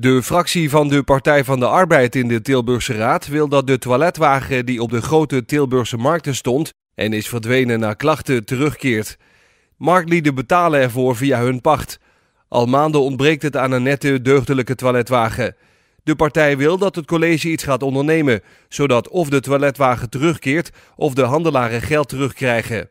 De fractie van de Partij van de Arbeid in de Tilburgse Raad wil dat de toiletwagen die op de grote Tilburgse markten stond en is verdwenen na klachten terugkeert. Marktlieden betalen ervoor via hun pacht. Al maanden ontbreekt het aan een nette, deugdelijke toiletwagen. De partij wil dat het college iets gaat ondernemen, zodat of de toiletwagen terugkeert of de handelaren geld terugkrijgen.